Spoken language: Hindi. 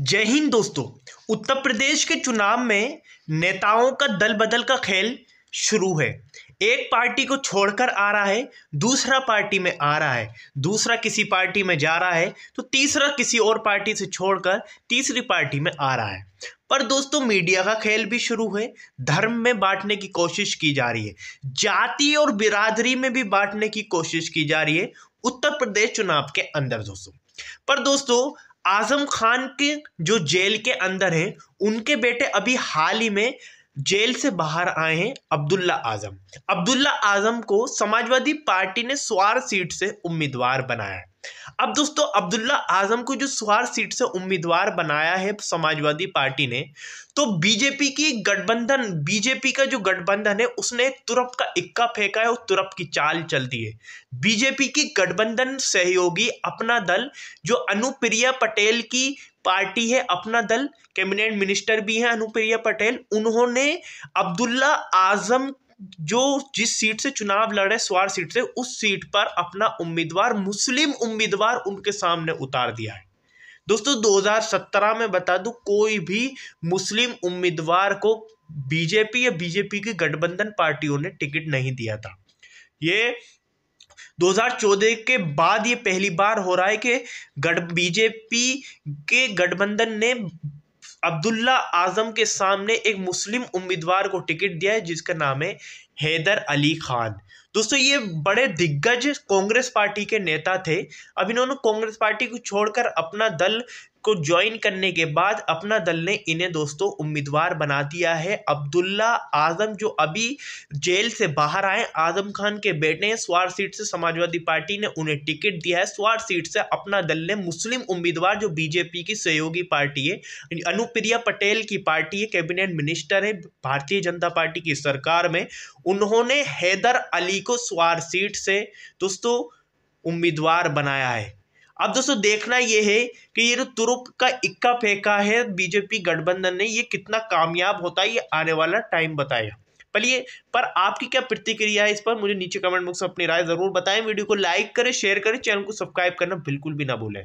जय हिंद दोस्तों उत्तर प्रदेश के चुनाव में नेताओं का दल बदल का खेल शुरू है एक पार्टी को छोड़कर आ रहा है दूसरा पार्टी में आ रहा है दूसरा किसी पार्टी में जा रहा है तो तीसरा किसी और पार्टी से छोड़कर तीसरी पार्टी में आ रहा है पर दोस्तों मीडिया का खेल भी शुरू है धर्म में बांटने की कोशिश की जा रही है जाति और बिरादरी में भी बांटने की कोशिश की जा रही है उत्तर प्रदेश चुनाव के अंदर दोस्तों पर दोस्तों आजम खान के जो जेल के अंदर हैं उनके बेटे अभी हाल ही में जेल से बाहर आए हैं अब्दुल्ला आजम अब्दुल्ला आजम को समाजवादी पार्टी ने स्वार सीट से उम्मीदवार बनाया है अब दोस्तों अब्दुल्ला आजम को जो सुहार सीट से उम्मीदवार बनाया है समाजवादी पार्टी ने तो बीजेपी की गठबंधन बीजेपी का जो गठबंधन है उसने तुरप का इक्का फेंका है और तुरप की चाल चल दी है बीजेपी की गठबंधन सहयोगी अपना दल जो अनुप्रिया पटेल की पार्टी है अपना दल कैबिनेट मिनिस्टर भी हैं अनुप्रिया पटेल उन्होंने अब्दुल्ला आजम जो जिस सीट से चुनाव लड़ रहे स्वार सीट से उस सीट पर अपना उम्मीदवार मुस्लिम उम्मीदवार उनके सामने उतार दिया है दोस्तों 2017 में बता दूं कोई भी मुस्लिम उम्मीदवार को बीजेपी या बीजेपी की गठबंधन पार्टियों ने टिकट नहीं दिया था ये 2014 के बाद ये पहली बार हो रहा है कि गठ बीजेपी के गठबंधन ने अब्दुल्ला आजम के सामने एक मुस्लिम उम्मीदवार को टिकट दिया है जिसका नाम है हैदर अली खान दोस्तों ये बड़े दिग्गज कांग्रेस पार्टी के नेता थे अब इन्होंने कांग्रेस पार्टी को छोड़कर अपना दल को ज्वाइन करने के बाद अपना दल ने इन्हें दोस्तों उम्मीदवार बना दिया है अब्दुल्ला आजम जो अभी जेल से बाहर आए आजम खान के बेटे हैं स्वार सीट से समाजवादी पार्टी ने उन्हें टिकट दिया है स्वार सीट से अपना दल ने मुस्लिम उम्मीदवार जो बीजेपी की सहयोगी पार्टी है अनुप्रिया पटेल की पार्टी है कैबिनेट मिनिस्टर है भारतीय जनता पार्टी की सरकार में उन्होंने हैदर अली को स्वार सीट से दोस्तों उम्मीदवार बनाया है अब दोस्तों देखना यह है कि ये जो तुरुप का इक्का फेंका है बीजेपी गठबंधन ने ये कितना कामयाब होता है ये आने वाला टाइम बताया पलिए पर आपकी क्या प्रतिक्रिया है इस पर मुझे नीचे कमेंट बॉक्स में अपनी राय जरूर बताएं वीडियो को लाइक करें शेयर करें चैनल को सब्सक्राइब करना बिल्कुल भी ना भूलें